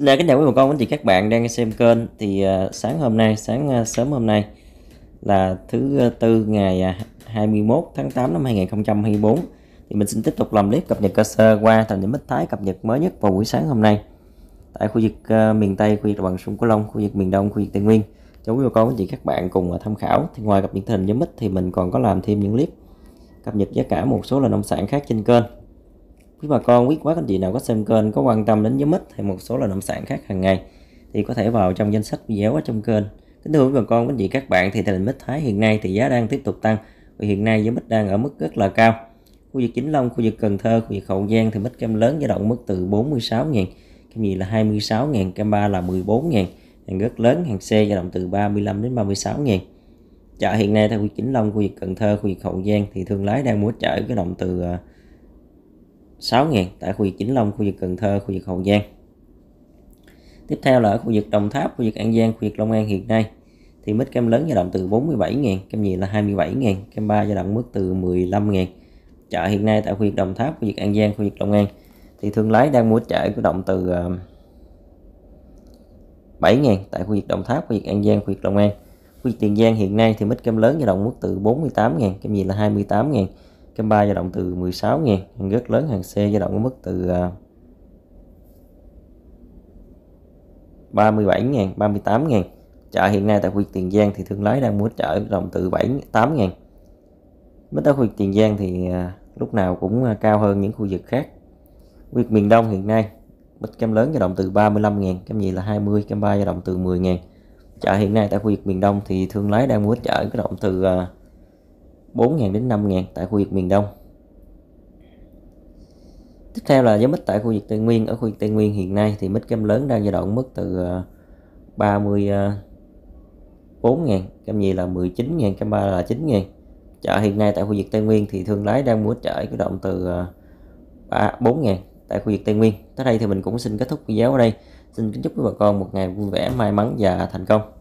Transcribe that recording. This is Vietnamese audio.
là kính chào quý bà con, quý chị các bạn đang xem kênh thì à, sáng hôm nay, sáng à, sớm hôm nay là thứ à, tư ngày 21 tháng 8 năm 2024 thì mình xin tiếp tục làm clip cập nhật cơ sơ qua thành điểm bích thái cập nhật mới nhất vào buổi sáng hôm nay tại khu vực miền Tây, khu vực đồng bằng sông Cửu Long, khu vực miền Đông, khu vực Tây Nguyên cho quý bà con, quý chị các bạn cùng tham khảo thì ngoài cập nhật tình hình giống thì mình còn có làm thêm những clip cập nhật giá cả một số là nông sản khác trên kênh quý bà con quý quá anh chị nào có xem kênh có quan tâm đến giống mít hay một số loại nông sản khác hàng ngày thì có thể vào trong danh sách video ở trong kênh kính thưa quý bà con quý anh chị các bạn thì tình hình mít thái hiện nay thì giá đang tiếp tục tăng và hiện nay giá mít đang ở mức rất là cao khu vực chính Long, khu vực Cần Thơ, khu vực Hậu Giang thì mít cam lớn dao động mức từ 46.000, cái gì là 26.000, cam ba là 14.000, hàng rất lớn, hàng xe dao động từ 35 đến 36.000. Chợ hiện nay tại khu vực Vĩnh Long, khu vực Cần Thơ, khu vực Hậu Giang thì thương lái đang mua chợ cái động từ à, 6.000 tại khu vực chính Long, khu vực Cần Thơ, khu vực Hậu Giang. Tiếp theo là ở khu vực Đồng Tháp, khu vực An Giang, khu vực Long An hiện nay thì mít cam lớn dao động từ 47.000, cam nhì là 27.000, cam ba dao động mức từ 15.000. Chợ hiện nay tại khu vực Đồng Tháp, khu vực An Giang, khu vực Long An thì thương lái đang mua chợ có động từ 7.000 tại khu vực Đồng Tháp, khu vực An Giang, khu vực Long An. Khu vực Tiền Giang hiện nay thì mít cam lớn dao động mức từ 48.000, cam nhì là 28.000 Kem ba dao động từ 16.000 hàng rất lớn hàng C dao động ở mức từ 37.000 à, 38.000 chợ hiện nay tại khu vực Tiền Giang thì thương lái đang mua chợ dao động từ 7 8.000 Mới tới khu vực Tiền Giang thì à, lúc nào cũng à, cao hơn những khu vực khác Khu vực miền Đông hiện nay bích cam lớn dao động từ 35.000 cam gì là 20 cam ba dao động từ 10.000 chợ hiện nay tại khu vực miền Đông thì thương lái đang mua chợ dao động từ 4.000 đến 5.000 tại khu vực miền Đông. Tiếp theo là giá mít tại khu vực Tây Nguyên. Ở khu vực Tây Nguyên hiện nay thì mít cam lớn đang dao động mức từ 34.000, ờ, ờ, cam gì là 19.000, cam ba là 9.000. Chợ hiện nay tại khu vực Tây Nguyên thì thương lái đang mua chợ ở cái động từ 3 ờ, 4.000 tại khu vực Tây Nguyên. Tới đây thì mình cũng xin kết thúc video ở đây. Xin kính chúc quý bà con một ngày vui vẻ, may mắn và thành công.